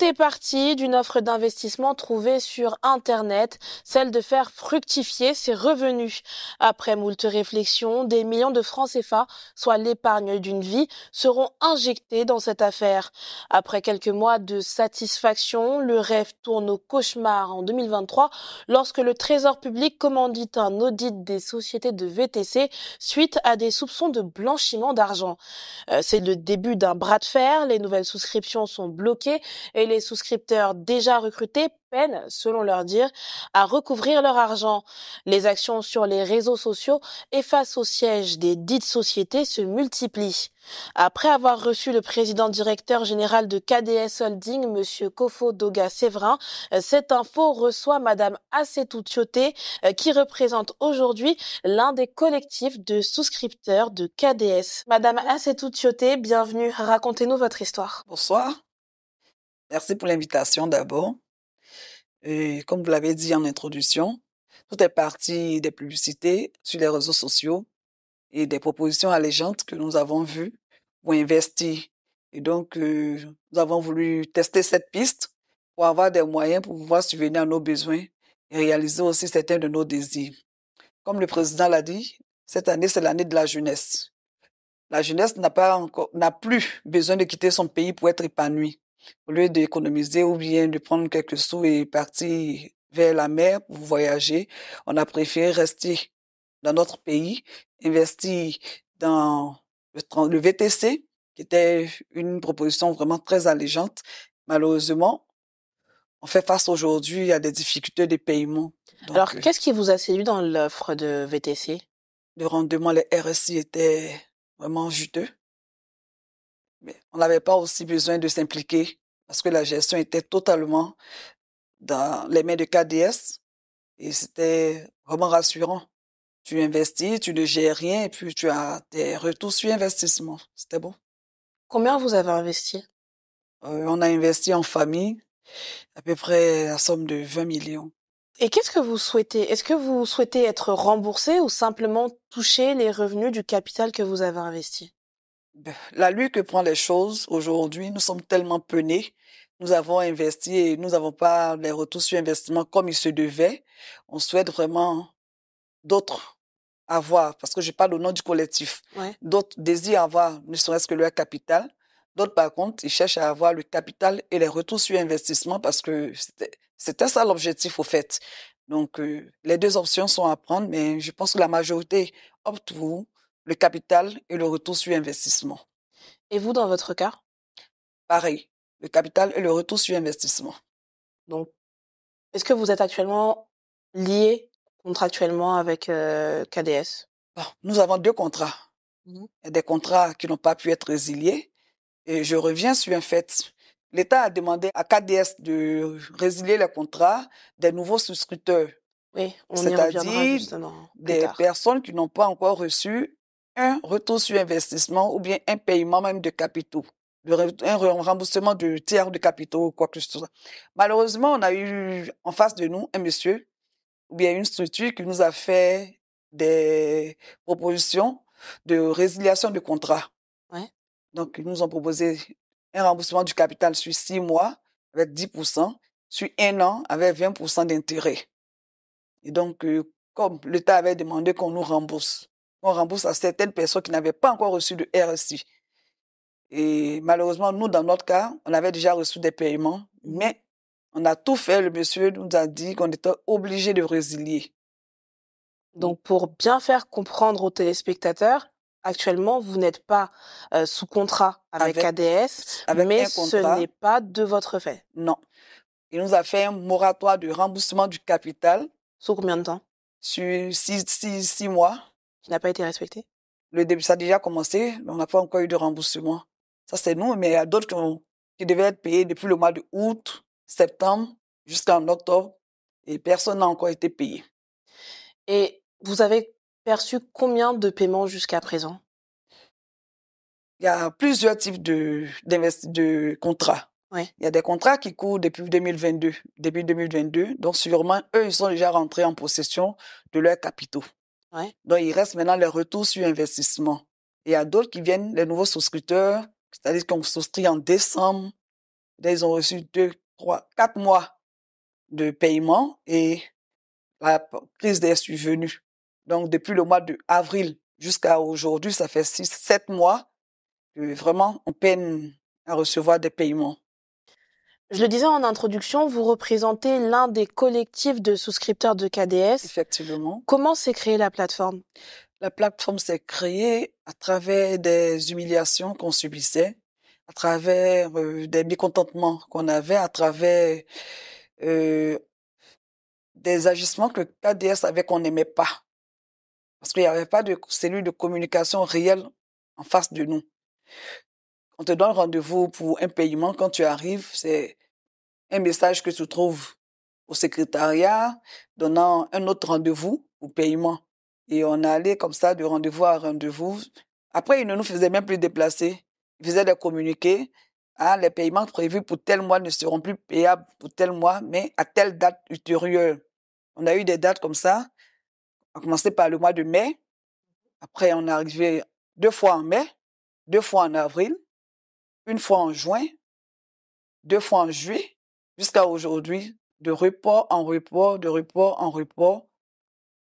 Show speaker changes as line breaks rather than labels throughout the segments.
Tout est parti d'une offre d'investissement trouvée sur Internet, celle de faire fructifier ses revenus. Après moult réflexions, des millions de francs CFA, soit l'épargne d'une vie, seront injectés dans cette affaire. Après quelques mois de satisfaction, le rêve tourne au cauchemar en 2023 lorsque le Trésor public commandite un audit des sociétés de VTC suite à des soupçons de blanchiment d'argent. Euh, c'est le début d'un bras de fer, les nouvelles souscriptions sont bloquées et les souscripteurs déjà recrutés peinent, selon leur dire, à recouvrir leur argent. Les actions sur les réseaux sociaux et face au siège des dites sociétés se multiplient. Après avoir reçu le président directeur général de KDS Holding, M. Kofo Doga Séverin, cette info reçoit Madame Assetou Tioté, qui représente aujourd'hui l'un des collectifs de souscripteurs de KDS. Madame Assetou Tioté, bienvenue. Racontez-nous votre histoire.
Bonsoir. Merci pour l'invitation d'abord. Comme vous l'avez dit en introduction, tout est parti des publicités sur les réseaux sociaux et des propositions allégeantes que nous avons vues ou investies. Et donc, euh, nous avons voulu tester cette piste pour avoir des moyens pour pouvoir subvenir à nos besoins et réaliser aussi certains de nos désirs. Comme le président l'a dit, cette année, c'est l'année de la jeunesse. La jeunesse n'a pas encore, n'a plus besoin de quitter son pays pour être épanouie. Au lieu d'économiser ou bien de prendre quelques sous et partir vers la mer pour voyager, on a préféré rester dans notre pays, investir dans le, VTC, qui était une proposition vraiment très allégeante. Malheureusement, on fait face aujourd'hui à des difficultés de paiement. Alors, euh, qu'est-ce qui vous a séduit dans l'offre de VTC? Le rendement, les RSI était vraiment juteux. Mais on n'avait pas aussi besoin de s'impliquer parce que la gestion était totalement dans les mains de KDS et c'était vraiment rassurant. Tu investis, tu ne gères rien et puis tu as des retours sur investissement. C'était bon. Combien vous avez investi euh, On a investi en famille à peu près la somme de 20 millions. Et qu'est-ce que vous
souhaitez Est-ce que vous souhaitez être remboursé ou simplement toucher les revenus du capital que vous
avez investi la lui que prend les choses aujourd'hui, nous sommes tellement penés. Nous avons investi et nous n'avons pas les retours sur investissement comme il se devait. On souhaite vraiment d'autres avoir, parce que je parle au nom du collectif, d'autres désirent avoir ne serait-ce que leur capital. D'autres, par contre, ils cherchent à avoir le capital et les retours sur investissement parce que c'était ça l'objectif au fait. Donc, euh, les deux options sont à prendre, mais je pense que la majorité opte pour le capital et le retour sur investissement. Et vous, dans votre cas Pareil, le capital et le retour sur investissement. Donc, est-ce que vous êtes actuellement lié contractuellement avec euh, KDS Nous avons deux contrats. Mmh. Des contrats qui n'ont pas pu être résiliés. Et je reviens sur un fait. L'État a demandé à KDS de résilier les contrats des nouveaux souscripteurs. Oui, on C'est-à-dire des personnes qui n'ont pas encore reçu un retour sur investissement ou bien un paiement même de capitaux, un remboursement de tiers de capitaux ou quoi que ce soit. Malheureusement, on a eu en face de nous un monsieur ou bien une structure qui nous a fait des propositions de résiliation de contrat. Donc, ils nous ont proposé un remboursement du capital sur six mois avec 10%, sur un an avec 20% d'intérêt. Et donc, euh, comme l'État avait demandé qu'on nous rembourse on rembourse à certaines personnes qui n'avaient pas encore reçu de RSI. Et malheureusement, nous, dans notre cas, on avait déjà reçu des paiements, mais on a tout fait. Le monsieur nous a dit qu'on était obligé de résilier. Donc, pour bien faire comprendre aux téléspectateurs, actuellement, vous n'êtes pas euh, sous contrat avec, ADS, mais ce n'est pas de votre fait. Non. Il nous a fait un moratoire de remboursement du capital. Sur combien de temps Sur six mois qui n'a pas été respecté Le début, ça a déjà commencé, mais on n'a pas encore eu de remboursement. Ça, c'est nous, mais il y a d'autres qui, devaient être payés depuis le mois de août, septembre, jusqu'en octobre, et personne n'a encore été payé.
Et vous avez perçu combien de paiements jusqu'à présent
Il y a plusieurs types de, contrats. Il y a des contrats qui courent depuis 2022, début 2022. Donc, sûrement, eux, ils sont déjà rentrés en possession de leurs capitaux. Donc, il reste maintenant le retour sur investissement. Et il y a d'autres qui viennent, les nouveaux souscripteurs, c'est-à-dire qu'on souscrit en décembre. ils ont reçu deux, trois, quatre mois de paiement et la crise est venue. Donc, depuis le mois d'avril jusqu'à aujourd'hui, ça fait six, sept mois que vraiment on peine à recevoir des paiements.
Je le disais en introduction, vous représentez l'un des collectifs de souscripteurs de KDS.
Effectivement. Comment s'est créée la plateforme La plateforme s'est créée à travers des humiliations qu'on subissait, à travers euh, des mécontentements qu'on avait, à travers euh, des agissements que KDS avait qu'on n'aimait pas. Parce qu'il n'y avait pas de cellule de communication réelle en face de nous on te donne rendez-vous pour un paiement. Quand tu arrives, c'est un message que tu trouves au secrétariat donnant un autre rendez-vous ou paiement. Et on allait comme ça de rendez-vous à rendez-vous. Après, ils ne nous faisaient même plus déplacer. Ils faisaient des communiqués. Ah, les paiements prévus pour tel mois ne seront plus payables pour tel mois, mais à telle date ultérieure. On a eu des dates comme ça. On a commencé par le mois de mai. Après, on est arrivé deux fois en mai, deux fois en avril une fois en juin, deux fois en juillet, jusqu'à aujourd'hui, de report en report, de report en report,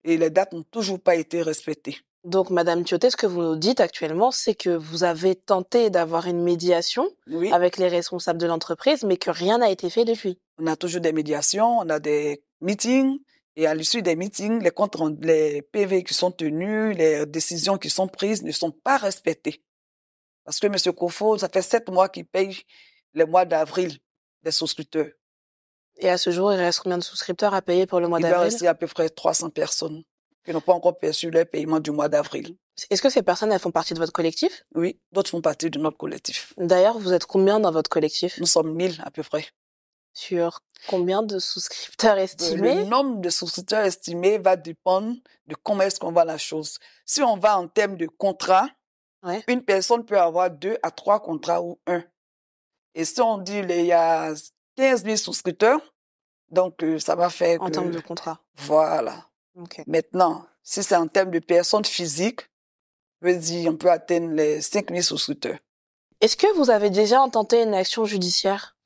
et les dates n'ont toujours pas été respectées.
Donc, Madame Thioté, ce que vous nous dites actuellement, c'est que vous avez tenté d'avoir une médiation avec les responsables de l'entreprise, mais
que rien n'a été fait depuis. On a toujours des médiations, on a des meetings, et à l'issue des meetings, les, les PV qui sont tenus, les décisions qui sont prises ne sont pas respectées. Parce que M. Kofo, ça fait sept mois qu'il paye les mois d'avril des souscripteurs.
Et à ce jour, il reste combien de souscripteurs à payer pour le mois d'avril Il reste
à peu près 300 personnes qui n'ont pas encore perçu les paiements du mois d'avril. Est-ce que ces personnes, elles font partie de votre collectif Oui, d'autres font partie de notre collectif.
D'ailleurs, vous êtes combien dans votre collectif Nous sommes 1000 à peu près. Sur combien de souscripteurs euh,
estimés Le nombre de souscripteurs estimés va dépendre de comment est-ce qu'on voit la chose. Si on va en termes de contrat, une personne peut avoir deux à trois contrats ou un. Et si on dit qu'il y a 15 000 souscripteurs, donc euh, ça va faire... En termes de contrat. Voilà. Maintenant, si c'est en termes de personnes physiques, on peut atteindre les 5 000 souscripteurs. Est-ce que vous avez déjà tenté une action judiciaire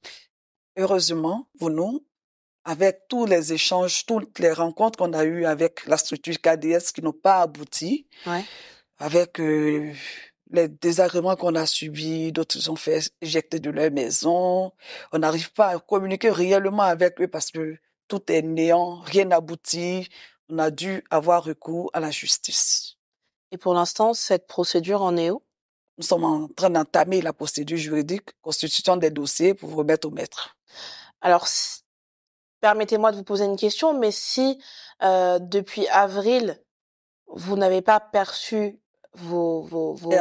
Heureusement, vous nous, avec tous les échanges, toutes les rencontres qu'on a eues avec la structure KDS qui n'ont pas abouti, ouais avec euh, les désagréments qu'on a subis, d'autres sont fait éjecter de leur maison. On n'arrive pas à communiquer réellement avec eux parce que tout est néant, rien n'aboutit. On a dû avoir recours à la justice. Et pour l'instant, cette procédure en est où Nous sommes en train d'entamer la procédure juridique constitution des dossiers pour remettre au maître. Alors, permettez-moi de vous poser une question, mais si
euh, depuis avril, vous n'avez pas perçu vos, vos,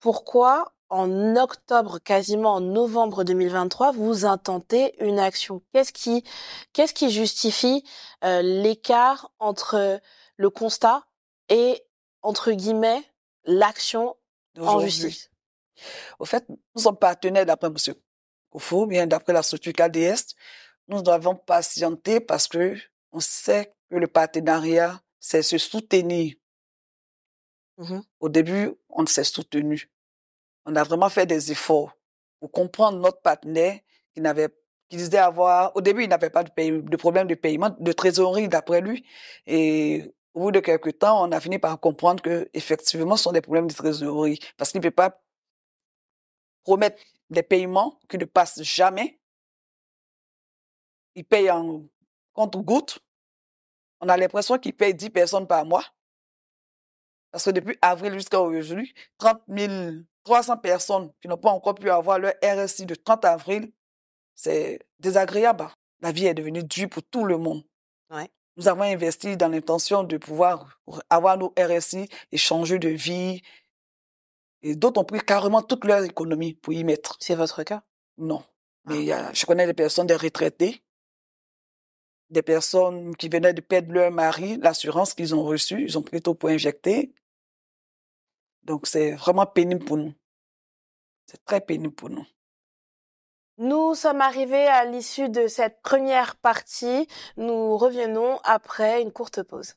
Pourquoi en octobre, quasiment en novembre 2023, vous intentez une action. Qu'est-ce qui, qu'est-ce qui justifie euh, l'écart entre le constat et, entre guillemets,
l'action en justice Au fait, nous sommes partenaires d'après M. Koufou, bien d'après la structure KDS. Nous devons patienter parce que on sait que le partenariat, c'est se soutenir Mmh au début, on s'est soutenu. On a vraiment fait des efforts pour comprendre notre partenaire qui n'avait disait avoir au début il n'avait pas de, problème de paiement de trésorerie d'après lui et au bout de quelques temps on a fini par comprendre que effectivement ce sont des problèmes de trésorerie parce qu'il ne peut pas promettre des paiements qui ne passent jamais il paye en compte goutte on a l'impression qu'il paye 10 personnes par mois parce que depuis avril jusqu'à aujourd'hui, 30 300 personnes qui n'ont pas encore pu avoir leur RSI de 30 avril, c'est désagréable. Hein. La vie est devenue dure pour tout le monde. Nous avons investi dans l'intention de pouvoir avoir nos RSI et changer de vie. Et d'autres ont pris carrément toute leur économie pour y mettre. C'est votre cas Non. Mais ah. je connais des personnes, des retraités, des personnes qui venaient de perdre leur mari, l'assurance qu'ils ont reçue, ils ont pris tôt pour injecter. Donc c'est vraiment pénible pour nous. C'est très pénible pour nous.
Nous sommes arrivés à l'issue de cette première partie. Nous revenons après une courte pause.